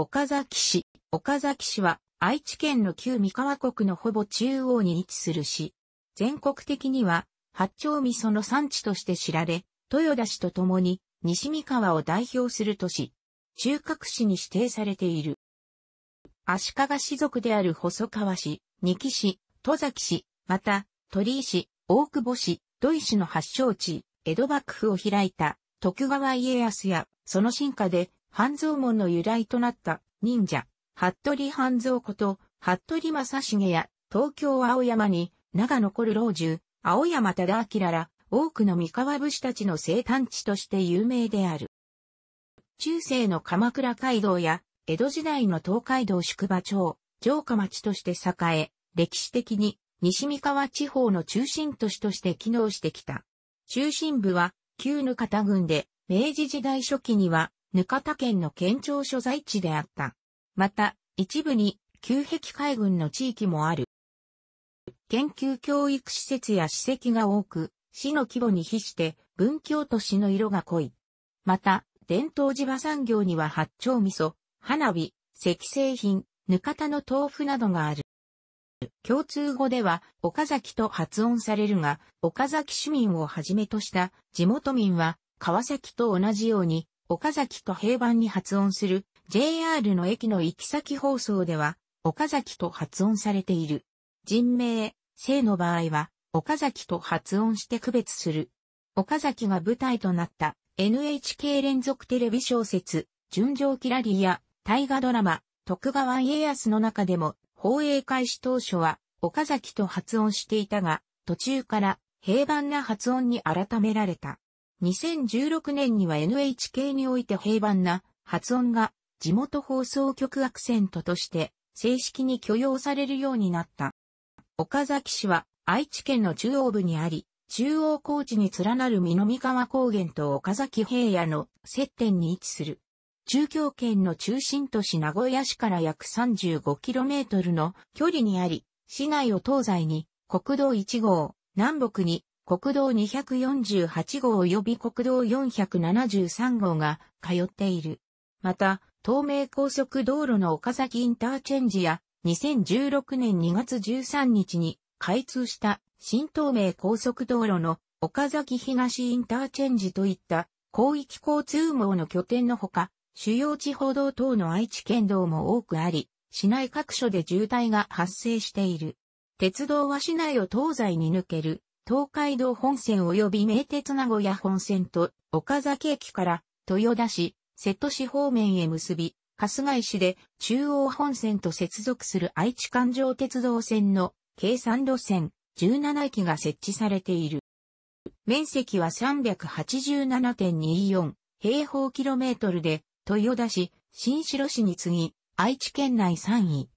岡崎市。岡崎市は愛知県の旧三河国のほぼ中央に位置する市。全国的には八丁味噌の産地として知られ、豊田市と共に西三河を代表する都市。中核市に指定されている。足利氏族である細川氏、二木氏、戸崎氏、また、鳥居氏、大久保氏、土井氏の発祥地、江戸幕府を開いた徳川家康や、その進化で半蔵門の由来となった忍者、服部半蔵こと、服部正成や、東京青山に、長残る老中、青山忠明ら、多くの三河武士たちの生誕地として有名である。中世の鎌倉街道や、江戸時代の東海道宿場町、城下町として栄え、歴史的に西三河地方の中心都市として機能してきた。中心部は、旧ぬ方郡で、明治時代初期にはぬかた県の県庁所在地であった。また、一部に旧壁海軍の地域もある。研究教育施設や史跡が多く、市の規模に比して文京都市の色が濃い。また、伝統地場産業には八丁味噌、花火、石製品、ぬかたの豆腐などがある。共通語では岡崎と発音されるが、岡崎市民をはじめとした地元民は川崎と同じように岡崎と平板に発音する JR の駅の行き先放送では、岡崎と発音されている。人名、姓の場合は、岡崎と発音して区別する。岡崎が舞台となった NHK 連続テレビ小説、純情キラリーや大河ドラマ、徳川家康の中でも、放映開始当初は、岡崎と発音していたが、途中から平板な発音に改められた。2016年には NHK において平凡な発音が地元放送局アクセントとして正式に許容されるようになった。岡崎市は愛知県の中央部にあり、中央高地に連なる南川高原と岡崎平野の接点に位置する。中京圏の中心都市名古屋市から約 35km の距離にあり、市内を東西に国道1号、南北に国道248号及び国道473号が通っている。また、東名高速道路の岡崎インターチェンジや、2016年2月13日に開通した新東名高速道路の岡崎東インターチェンジといった広域交通網の拠点のほか、主要地方道等の愛知県道も多くあり、市内各所で渋滞が発生している。鉄道は市内を東西に抜ける東海道本線及び名鉄名古屋本線と岡崎駅から豊田市、瀬戸市方面へ結び、春日井市で中央本線と接続する愛知環状鉄道線の計算路線17駅が設置されている。面積は387.24平方キロメートルで豊田市、新城市に次ぎ、愛知県内3位、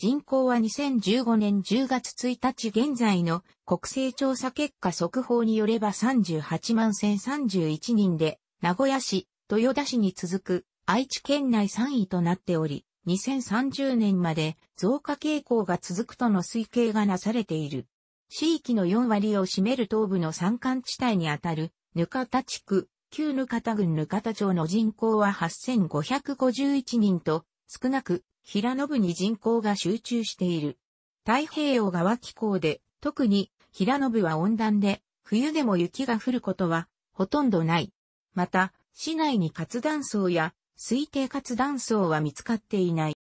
人口は2015年10月1日現在の国勢調査結果速報によれば38万1031人で、名古屋市、豊田市に続く愛知県内3位となっており、2030年まで増加傾向が続くとの推計がなされている。地域の4割を占める東部の山間地帯にあたる、ぬかた地区、旧ぬかた郡ぬかた町の人口は8551人と、少なく平野部に人口が集中している。太平洋側気候で、特に平野部は温暖で、冬でも雪が降ることはほとんどない。また、市内に活断層や推定活断層は見つかっていない。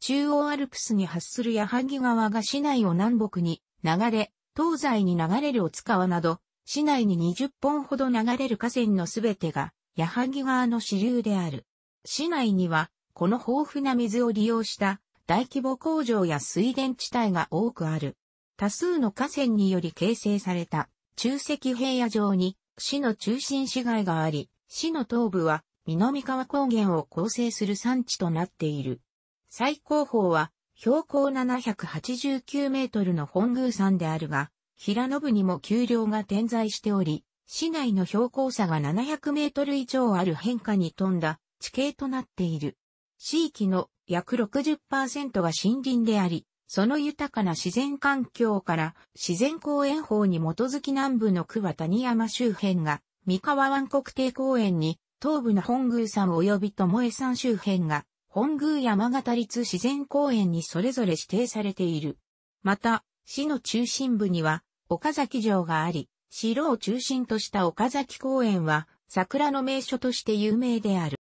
中央アルプスに発する矢作川が市内を南北に流れ、東西に流れる小塚川など、市内に20本ほど流れる河川のすべてが、矢作川の支流である。市内にはこの豊富な水を利用した大規模工場や水田地帯が多くある。多数の河川により形成された中石平野上に市の中心市街があり、市の東部は南川高原を構成する産地となっている。最高峰は標高789メートルの本宮山であるが、平野部にも丘陵が点在しており、市内の標高差が700メートル以上ある変化に富んだ地形となっている。地域の約60%が森林であり、その豊かな自然環境から自然公園法に基づき南部の桑谷山周辺が三河湾国定公園に東部の本宮山及び江山周辺が本宮山形立自然公園にそれぞれ指定されている。また、市の中心部には岡崎城があり、城を中心とした岡崎公園は桜の名所として有名である。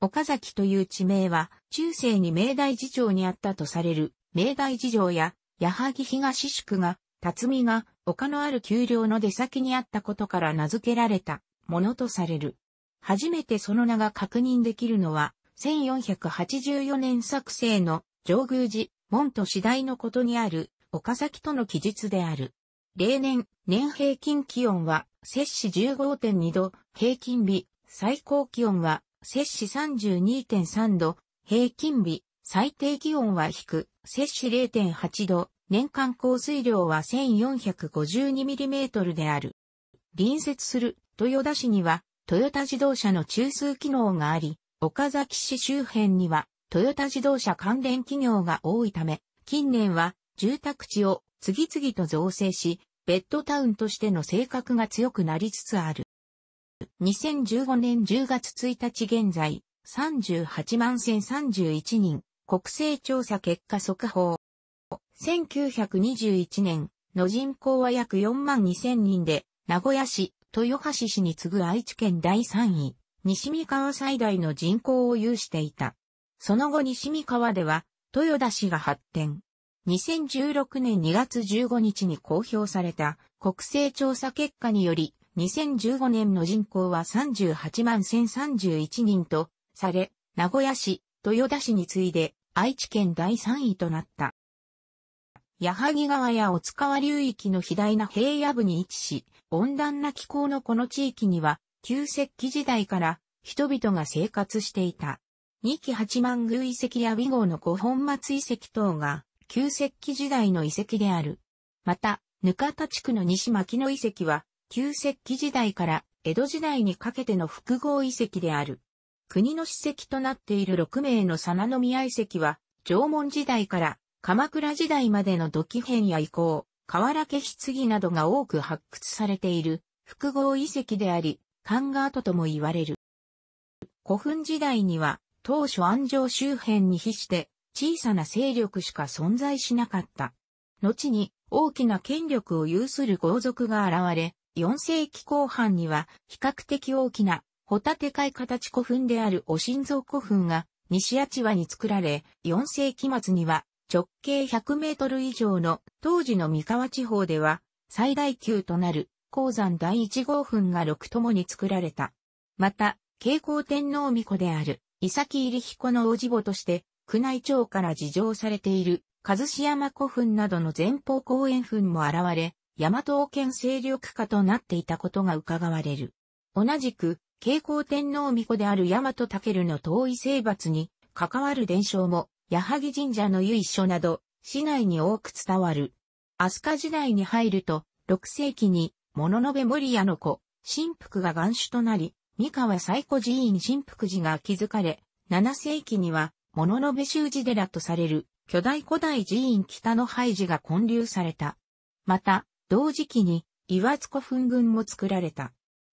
岡崎という地名は、中世に明大寺町にあったとされる、明大寺城や、矢作東宿が、辰巳が、丘のある丘陵の出先にあったことから名付けられた、ものとされる。初めてその名が確認できるのは、1484年作成の上宮寺、門と次第のことにある、岡崎との記述である。例年、年平均気温は、摂氏15.2度、平均日、最高気温は摂氏32.3度、平均日、最低気温は低、摂氏0.8度、年間降水量は 1452mm である。隣接する豊田市には、豊田自動車の中枢機能があり、岡崎市周辺には、豊田自動車関連企業が多いため、近年は住宅地を次々と造成し、ベッドタウンとしての性格が強くなりつつある。2015年10月1日現在、38万1031人、国勢調査結果速報。1921年の人口は約4万2000人で、名古屋市、豊橋市に次ぐ愛知県第3位、西三河最大の人口を有していた。その後西三河では、豊田市が発展。2016年2月15日に公表された国勢調査結果により、2015年の人口は38万1031人とされ、名古屋市、豊田市に次いで愛知県第3位となった。矢作川や大塚川流域の肥大な平野部に位置し、温暖な気候のこの地域には、旧石器時代から人々が生活していた。2期八幡宮遺跡や尾号の古本松遺跡等が旧石器時代の遺跡である。また、ぬかた地区の西牧野遺跡は旧石器時代から江戸時代にかけての複合遺跡である。国の史跡となっている6名の佐野宮遺跡は、縄文時代から鎌倉時代までの土器編や遺構、河原家棺などが多く発掘されている複合遺跡であり、漢ガートとも言われる。古墳時代には、当初安城周辺に比して小さな勢力しか存在しなかった。後に大きな権力を有する豪族が現れ、4世紀後半には比較的大きなホタテ貝形古墳であるお心臓古墳が西八ワに作られ、4世紀末には直径100メートル以上の当時の三河地方では最大級となる鉱山第1号墳が6ともに作られた。また、慶光天皇巫女である伊崎入彦の王子母として宮内庁から事情されている、和志山古墳などの前方後円墳も現れ、大和王権勢力下となっていたことが伺われる。同じく、慶光天皇御子である大和武の遠い征伐に関わる伝承も、矢作神社の由緒など、市内に多く伝わる。飛鳥時代に入ると、6世紀に、物の部森屋の子、神福が元首となり、三河最古寺院神福寺が築かれ、7世紀には、物の部修寺寺とされる、巨大古代寺院北の廃寺が建立された。また、同時期に岩津古墳群も作られた。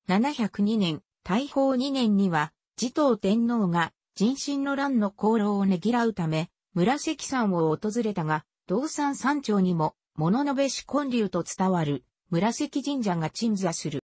702年、大宝2年には、持統天皇が人心の乱の功労をねぎらうため、紫山を訪れたが、道山山頂にも、物のべし根流と伝わる、紫神社が鎮座する。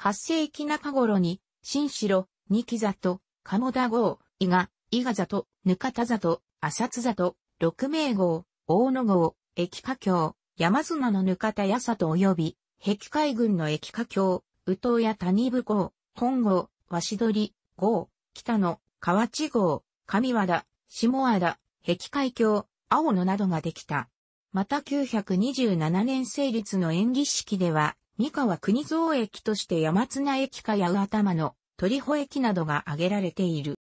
8世紀中頃に、新城、二木座と、鴨田郷、伊賀、伊賀座と、ぬかたと、浅津座と、六名郷、大野郷、駅下郷、山砂のぬかたやさと及び、壁海軍の駅下橋、宇東や谷部港、本郷、鷲り、郷、北野、河内郷、上和田、下和田、壁海峡、青野などができた。また927年成立の演技式では、三河国造駅として山綱駅か八頭の鳥穂駅などが挙げられている。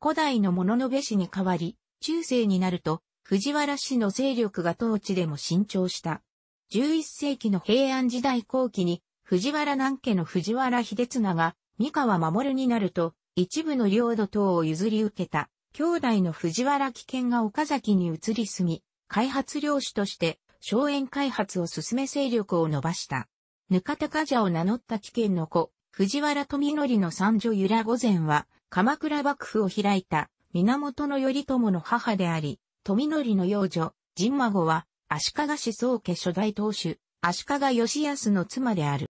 古代の物のべしに代わり、中世になると、藤原氏の勢力が当地でも伸長した。11世紀の平安時代後期に、藤原南家の藤原秀綱が、三河守になると、一部の領土等を譲り受けた、兄弟の藤原危険が岡崎に移り住み、開発領主として、荘園開発を進め勢力を伸ばした。ぬかたかじゃを名乗った危険の子、藤原富則の三女由良御前は、鎌倉幕府を開いた、源頼朝の母であり、富則の幼女、神孫は、足利氏宗家初代当主、足利義康の妻である。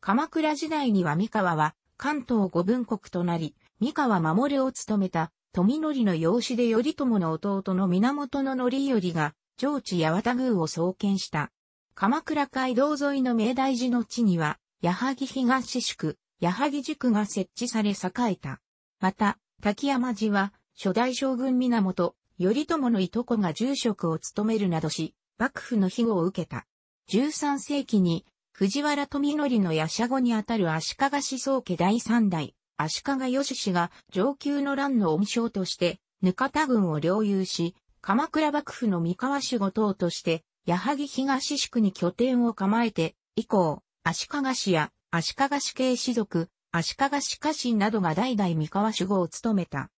鎌倉時代には三河は、関東五分国となり、三河守を務めた、富則の養子で頼朝の弟の源則頼が、上智八幡宮を創建した。鎌倉街道沿いの明大寺の地には、矢作東宿、矢作宿が設置され栄えた。また、滝山寺は、初代将軍源頼朝のいとこが住職を務めるなどし、幕府の庇護を受けた。13世紀に、藤原富則の夜叉後にあたる足利思想家第三代、足利義氏が上級の乱の恩将として、ぬかた軍を領有し、鎌倉幕府の三河守護等として、矢作東宿に拠点を構えて、以降、足利氏や足利氏系士族、足利氏家臣などが代々三河守護を務めた。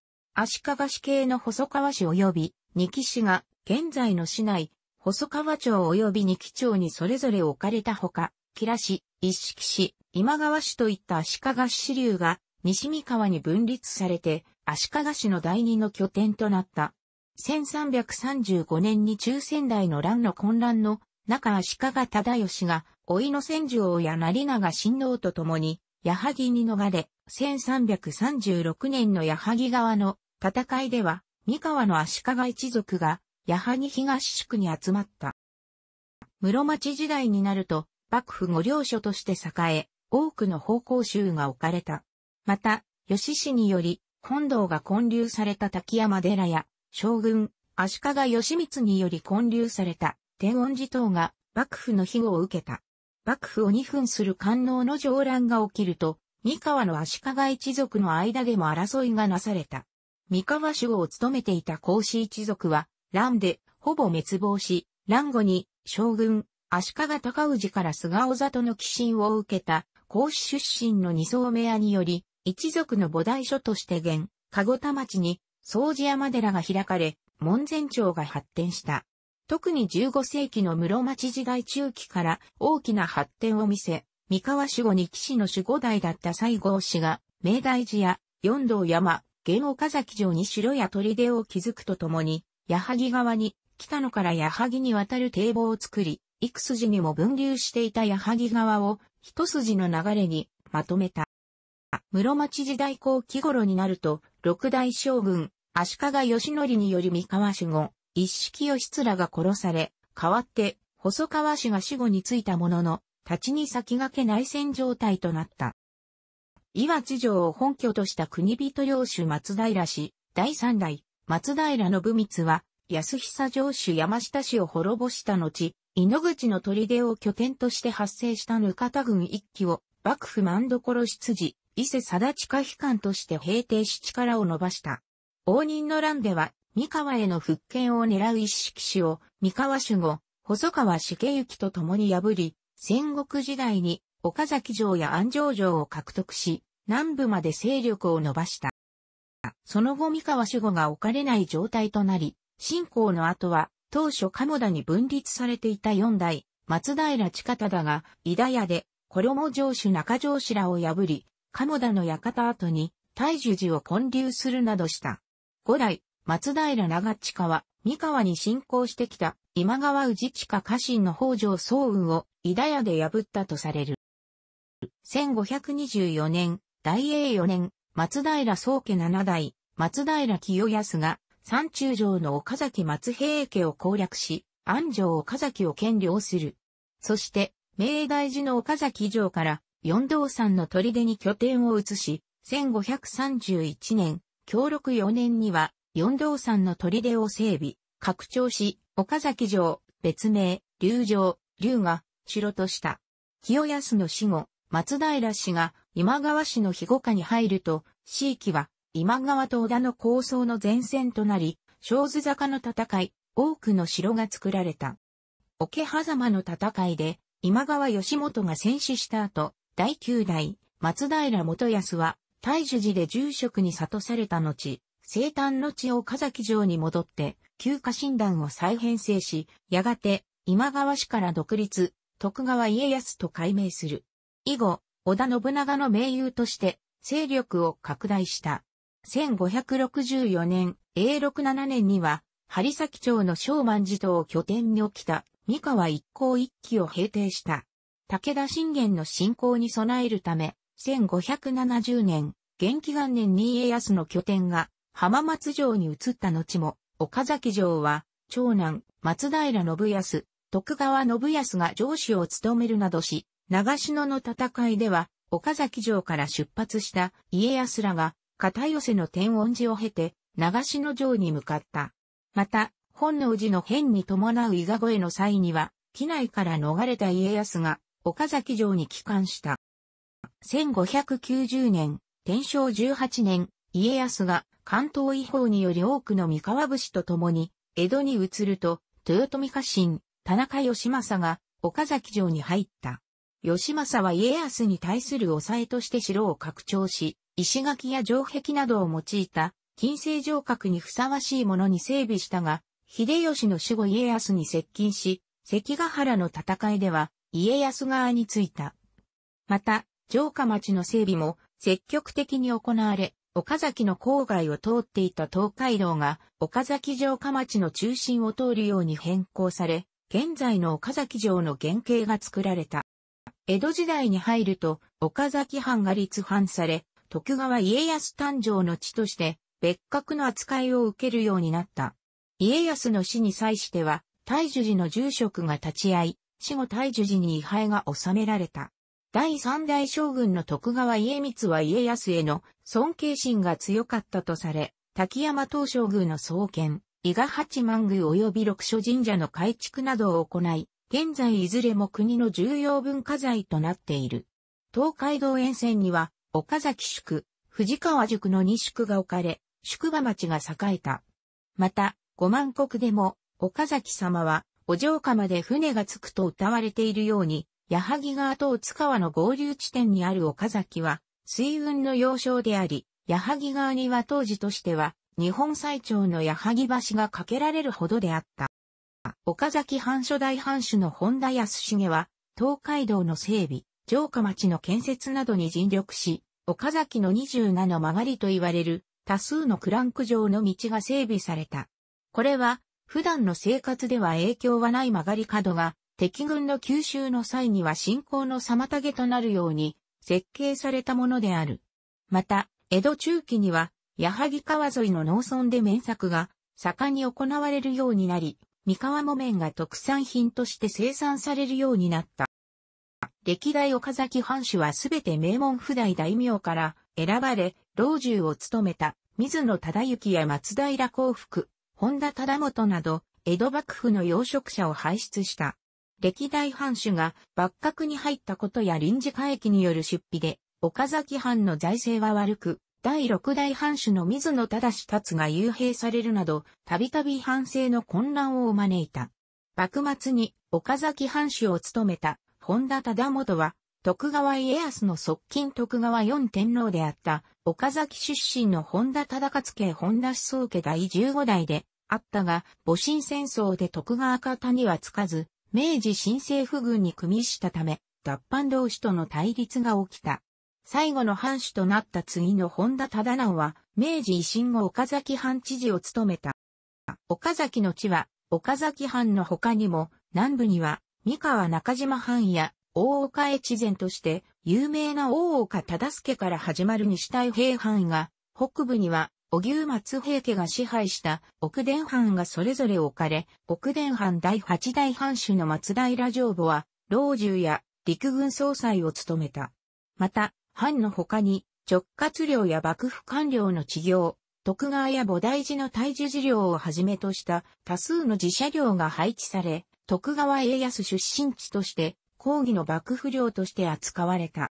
足利市系の細川市及び二木市が現在の市内、細川町及び二木町にそれぞれ置かれたほか、吉良市、一色市、今川市といった足利市支流が西三河に分立されて足利市の第二の拠点となった。1335年に中仙台の乱の混乱の中足利忠義が、老いの千住王や成長親王と共に、矢作に逃れ、1336年の矢作川の戦いでは、三河の足利一族が、矢作東宿に集まった。室町時代になると、幕府御領所として栄え、多くの方向集が置かれた。また、吉氏により、本堂が建立された滝山寺や、将軍、足利義満により建立された天恩寺等が幕府の庇護を受けた。幕府を二分する官能の上乱が起きると、三河の足利一族の間でも争いがなされた。三河守護を務めていた孔子一族は、乱でほぼ滅亡し、乱後に将軍、足利高氏から菅尾里の寄進を受けた孔子出身の二層目屋により、一族の母大所として現、籠田町に、掃除山寺が開かれ、門前町が発展した。特に15世紀の室町時代中期から大きな発展を見せ、三河守護に騎士の守護代だった西郷氏が、明大寺や四道山、現岡崎城に城や砦を築くとともに、矢作川に、北野から矢作に渡る堤防を作り、幾筋にも分流していた矢作川を、一筋の流れに、まとめた。室町時代後期頃になると、六代将軍、足利義則により三河守護、一式義らが殺され、代わって、細川氏が死後についたものの、立ちに先駆け内戦状態となった。岩地城を本拠とした国人領主松平氏、第三代、松平信光は、安久城主山下氏を滅ぼした後、井ノ口の砦を拠点として発生したぬかた軍一騎を、幕府万所執事、伊勢貞下悲観として平定し力を伸ばした。応仁の乱では、三河への復権を狙う一色氏を、三河守護、細川重行と共に破り、戦国時代に岡崎城や安城城を獲得し、南部まで勢力を伸ばした。その後三河守護が置かれない状態となり、信仰の後は、当初鴨田に分立されていた四代、松平近忠が、伊田屋で、衣城主中城氏らを破り、鴨田の館跡に、大樹寺を建立するなどした。五代、松平長近は、三河に侵攻してきた、今川氏近家臣の北条早雲を、伊田屋で破ったとされる。1524年、大英4年、松平宗家七代、松平清康が、山中城の岡崎松平家を攻略し、安城岡崎を占領する。そして、明大寺の岡崎城から四道山の砦に拠点を移し、1531年、協力4年には四道山の砦を整備、拡張し、岡崎城、別名、竜城、竜が、城とした。清康の死後、松平氏が今川氏の庇護下に入ると、地域は今川と織田の構想の前線となり、小津坂の戦い、多くの城が作られた。桶狭間の戦いで、今川義元が戦死した後、第9代、松平元康は、大樹寺で住職に悟された後、生誕の地を岡崎城に戻って、休暇診断を再編成し、やがて、今川氏から独立、徳川家康と改名する。以後、織田信長の盟友として勢力を拡大した。1564年、A67 年には、針崎町の昭満寺島を拠点に起きた三河一向一揆を平定した。武田信玄の侵攻に備えるため、1570年、元気元年に家康の拠点が浜松城に移った後も、岡崎城は、長男、松平信康、徳川信康が上司を務めるなどし、長篠の戦いでは、岡崎城から出発した家康らが、片寄せの天恩寺を経て、長篠城に向かった。また、本能寺の変に伴う伊賀越えの際には、機内から逃れた家康が、岡崎城に帰還した。1590年、天正18年、家康が関東違法により多くの三河武士と共に、江戸に移ると、豊臣家臣、田中義政が岡崎城に入った。義政は家康に対する抑えとして城を拡張し、石垣や城壁などを用いた、金星城郭にふさわしいものに整備したが、秀吉の死後家康に接近し、関ヶ原の戦いでは、家康側についた。また、城下町の整備も積極的に行われ、岡崎の郊外を通っていた東海道が岡崎城下町の中心を通るように変更され、現在の岡崎城の原型が作られた。江戸時代に入ると、岡崎藩が立藩され、徳川家康誕生の地として、別格の扱いを受けるようになった。家康の死に際しては、大樹寺の住職が立ち会い、死後大樹寺に位牌が収められた。第三代将軍の徳川家光は家康への尊敬心が強かったとされ、滝山東照宮の創建、伊賀八幡宮及び六所神社の改築などを行い、現在いずれも国の重要文化財となっている。東海道沿線には、岡崎宿、藤川宿の2宿が置かれ、宿場町が栄えた。また、五万国でも、岡崎様は、お城下まで船が着くと歌われているように、矢作川と津川の合流地点にある岡崎は、水運の要衝であり、矢作川には当時としては、日本最長の矢作橋が架けられるほどであった。岡崎藩初代藩主の本田康重は、東海道の整備、城下町の建設などに尽力し、岡崎の27曲がりと言われる多数のクランク上の道が整備された。これは、普段の生活では影響はない曲がり角が、敵軍の吸収の際には進行の妨げとなるように設計されたものである。また、江戸中期には、矢作川沿いの農村で面作が盛んに行われるようになり、三河木綿が特産品として生産されるようになった。歴代岡崎藩主はすべて名門不代大名から選ばれ、老中を務めた水野忠之や松平幸福、本田忠元など、江戸幕府の養殖者を輩出した。歴代藩主が幕閣に入ったことや臨時会期による出費で、岡崎藩の財政は悪く、第六代藩主の水野正達が幽閉されるなど、たびたび藩政の混乱を招いた。幕末に岡崎藩主を務めた本田忠元は、徳川家康の側近徳川四天皇であった岡崎出身の本田忠勝家本田思想家第15代であったが、戊辰戦争で徳川方にはつかず、明治新政府軍に組みしたため、脱藩同士との対立が起きた。最後の藩主となった次の本田忠直は、明治維新後岡崎藩知事を務めた。岡崎の地は、岡崎藩の他にも、南部には、三河中島藩や、大岡越前として、有名な大岡忠助から始まる西太平藩が、北部には、小牛松平家が支配した奥伝藩がそれぞれ置かれ、奥伝藩第八代藩主の松平城母は、老中や陸軍総裁を務めた。また、藩の他に、直轄領や幕府官僚の治業、徳川や菩提寺の大樹寺領をはじめとした多数の自社領が配置され、徳川家康出身地として、抗議の幕府領として扱われた。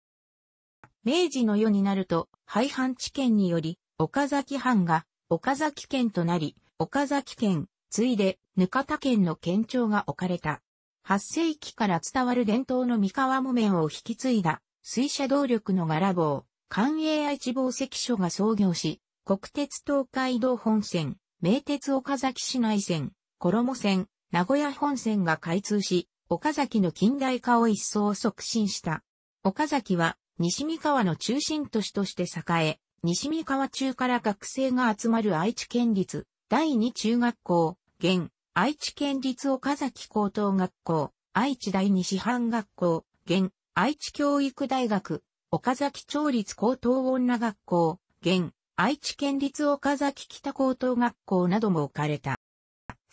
明治の世になると、廃藩置県により、岡崎藩が岡崎県となり、岡崎県、ついで、ぬかた県の県庁が置かれた。8世紀から伝わる伝統の三河木綿を引き継いだ水車動力の柄棒、関営愛知紡績所が創業し、国鉄東海道本線、名鉄岡崎市内線、衣線、名古屋本線が開通し、岡崎の近代化を一層促進した。岡崎は西三河の中心都市として栄え、西三河中から学生が集まる愛知県立第二中学校、現愛知県立岡崎高等学校、愛知第二師範学校、現愛知教育大学、岡崎町立高等女学校、現、愛知県立岡崎北高等学校なども置かれた。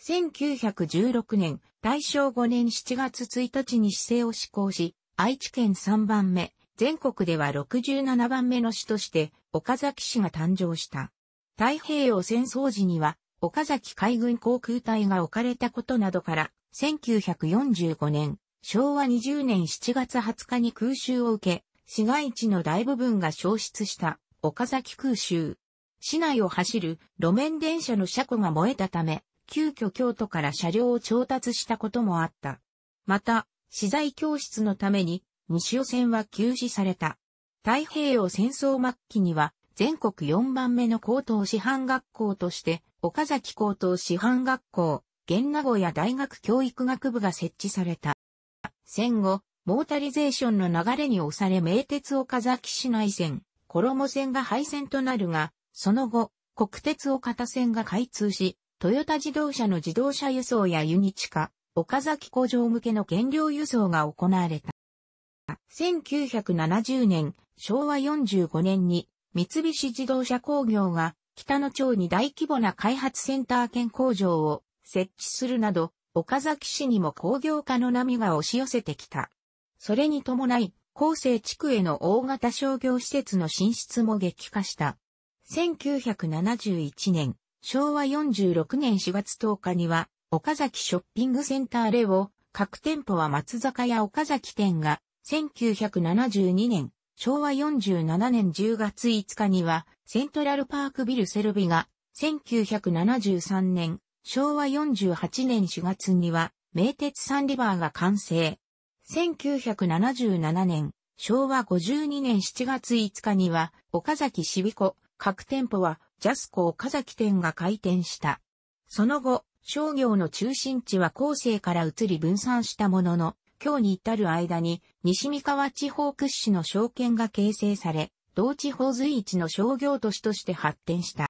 1916年、大正5年7月1日に市政を施行し、愛知県3番目、全国では67番目の市として、岡崎市が誕生した。太平洋戦争時には、岡崎海軍航空隊が置かれたことなどから、1945年、昭和20年7月20日に空襲を受け、市街地の大部分が消失した岡崎空襲。市内を走る路面電車の車庫が燃えたため、急遽京都から車両を調達したこともあった。また、資材教室のために西尾線は休止された。太平洋戦争末期には全国4番目の高等師範学校として岡崎高等師範学校、現名古屋大学教育学部が設置された。戦後、モータリゼーションの流れに押され名鉄岡崎市内線、衣線が廃線となるが、その後、国鉄岡田線が開通し、トヨタ自動車の自動車輸送やユニチカ、岡崎工場向けの原料輸送が行われた。1970年、昭和45年に三菱自動車工業が北野町に大規模な開発センター兼工場を設置するなど、岡崎市にも工業化の波が押し寄せてきた。それに伴い、厚生地区への大型商業施設の進出も激化した。1971年、昭和46年4月10日には、岡崎ショッピングセンターレを、各店舗は松坂屋岡崎店が、1972年、昭和47年10月5日には、セントラルパークビルセルビが、1973年、昭和48年4月には、名鉄サンリバーが完成。1977年、昭和52年7月5日には、岡崎しびこ、各店舗は、ジャスコ岡崎店が開店した。その後、商業の中心地は後世から移り分散したものの、今日に至る間に、西三河地方屈指の商圏が形成され、同地方随一の商業都市として発展した。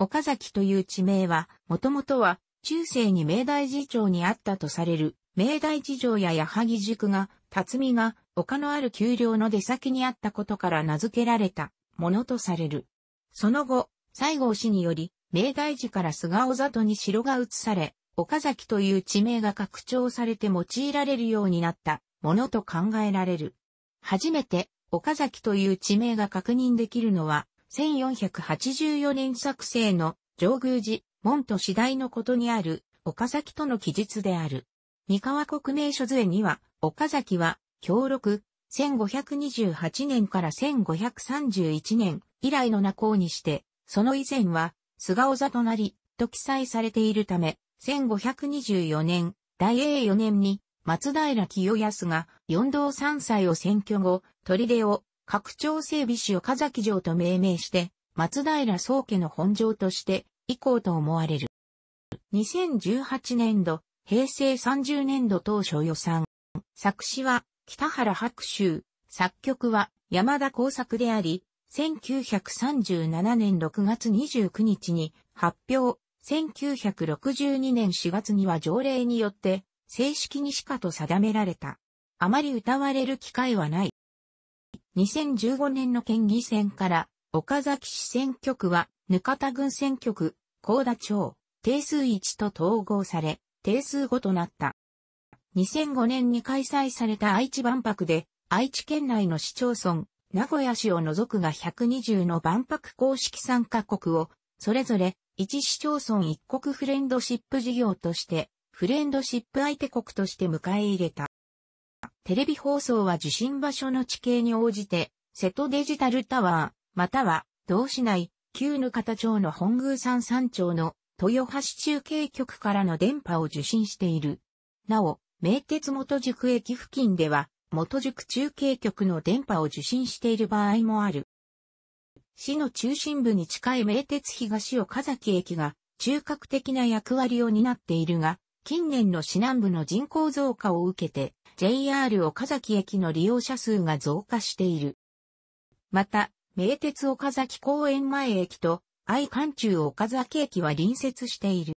岡崎という地名は、もともとは、中世に明大寺町にあったとされる、明大寺城や矢作塾が、辰巳が、丘のある丘陵の出先にあったことから名付けられた、ものとされる。その後、西郷氏により、明大寺から菅尾里に城が移され、岡崎という地名が拡張されて用いられるようになったものと考えられる。初めて岡崎という地名が確認できるのは1484年作成の上宮寺、門と次第のことにある、岡崎との記述である。三河国名所図には、岡崎は、強録、1528年から1531年以来の名校にして、その以前は、菅尾座となり、と記載されているため、1524年、大英4年に、松平清康が、四道三歳を選挙後、砦を、拡張整備士を岡崎城と命名して、松平宗家の本城として以降と思われる。2018年度、平成30年度当初予算。作詞は北原白秋、作曲は山田耕作であり、1937年6月29日に発表、1962年4月には条例によって正式にしかと定められた。あまり歌われる機会はない。2015年の県議選から、岡崎市選挙区は、ぬかた郡選挙区、高田町、定数1と統合され、定数5となった。2005年に開催された愛知万博で、愛知県内の市町村、名古屋市を除くが120の万博公式参加国を、それぞれ、一市町村一国フレンドシップ事業として、フレンドシップ相手国として迎え入れた。テレビ放送は受信場所の地形に応じて、瀬戸デジタルタワー、または、同市内、旧ぬ方町の本宮山山町の豊橋中継局からの電波を受信している。なお、名鉄元宿駅付近では、元宿中継局の電波を受信している場合もある。市の中心部に近い名鉄東岡崎駅が中核的な役割を担っているが、近年の市南部の人口増加を受けて、JR 岡崎駅の利用者数が増加している。また、名鉄岡崎公園前駅と愛館中岡崎駅は隣接している。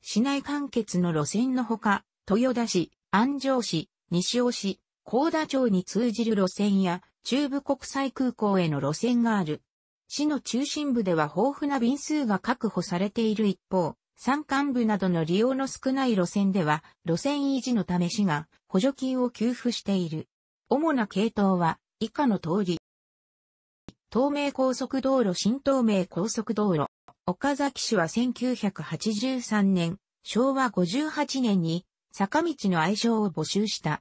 市内完結の路線のほか、豊田市、安城市、西尾市、高田町に通じる路線や中部国際空港への路線がある。市の中心部では豊富な便数が確保されている一方、山間部などの利用の少ない路線では、路線維持のため市が補助金を給付している。主な系統は以下の通り。東名高速道路新東名高速道路。岡崎市は1983年、昭和58年に坂道の愛称を募集した。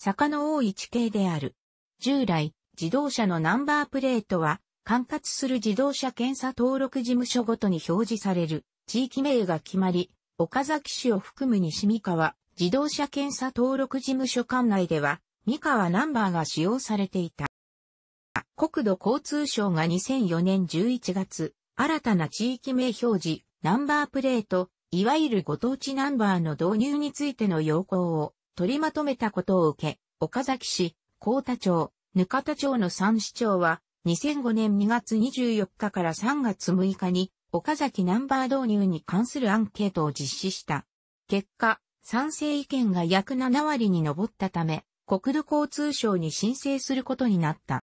坂の多い地形である。従来、自動車のナンバープレートは、管轄する自動車検査登録事務所ごとに表示される地域名が決まり、岡崎市を含む西三河、自動車検査登録事務所管内では、三河ナンバーが使用されていた。国土交通省が2004年11月、新たな地域名表示、ナンバープレート、いわゆるご当地ナンバーの導入についての要項を取りまとめたことを受け、岡崎市、高田町、ぬか田町の3市長は、2005年2月24日から3月6日に、岡崎ナンバー導入に関するアンケートを実施した。結果、賛成意見が約7割に上ったため、国土交通省に申請することになった。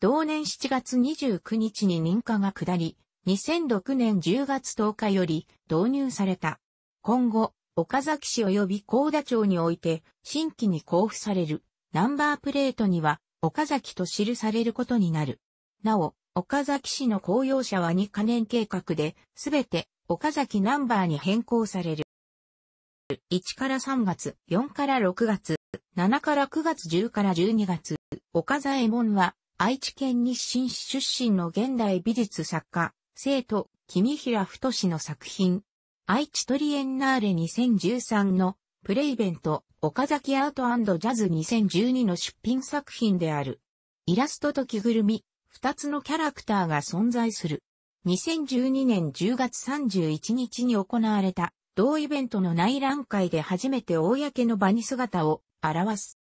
同年7月29日に認可が下り、2006年10月10日より導入された。今後、岡崎市及び高田町において、新規に交付されるナンバープレートには、岡崎と記されることになる。なお、岡崎市の公用車は2カ年計画で、すべて岡崎ナンバーに変更される。1から3月、4から6月、7から9月10から12月、岡左衛門は、愛知県日清市出身の現代美術作家、生徒、君平太の作品、愛知トリエンナーレ2013のプレイベント、岡崎アートジャズ2012の出品作品である。イラストと着ぐるみ、二つのキャラクターが存在する。2012年10月31日に行われた同イベントの内覧会で初めて公の場に姿を表す。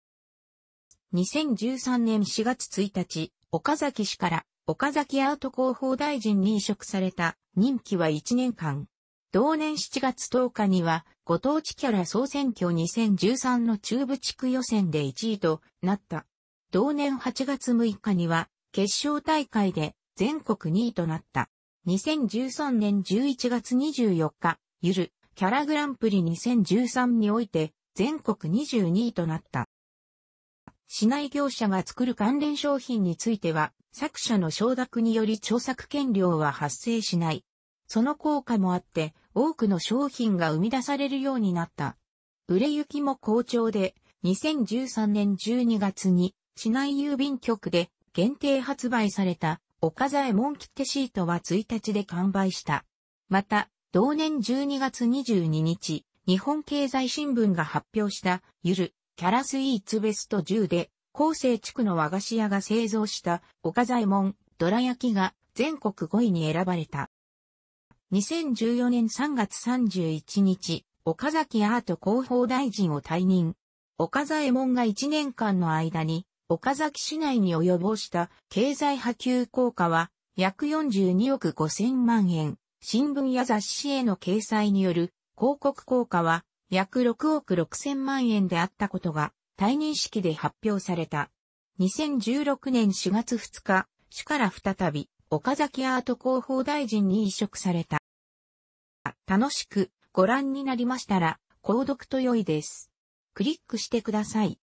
2013年4月1日、岡崎氏から岡崎アート広報大臣に移植された任期は1年間。同年7月10日には、ご当地キャラ総選挙2013の中部地区予選で1位となった。同年8月6日には、決勝大会で全国2位となった。2013年11月24日、ゆる、キャラグランプリ2013において全国22位となった。市内業者が作る関連商品については、作者の承諾により著作権料は発生しない。その効果もあって、多くの商品が生み出されるようになった。売れ行きも好調で、2013年12月に市内郵便局で限定発売された岡左門切手シートは1日で完売した。また、同年12月22日、日本経済新聞が発表した、ゆる、キャラスイーツベスト10で、厚生地区の和菓子屋が製造した、岡左衛門、どら焼きが、全国5位に選ばれた。2014年3月31日、岡崎アート広報大臣を退任。岡左衛門が1年間の間に、岡崎市内に及ぼした経済波及効果は、約42億5000万円。新聞や雑誌への掲載による広告効果は約6億6千万円であったことが退任式で発表された。2016年4月2日、主から再び岡崎アート広報大臣に移植された。楽しくご覧になりましたら、購読と良いです。クリックしてください。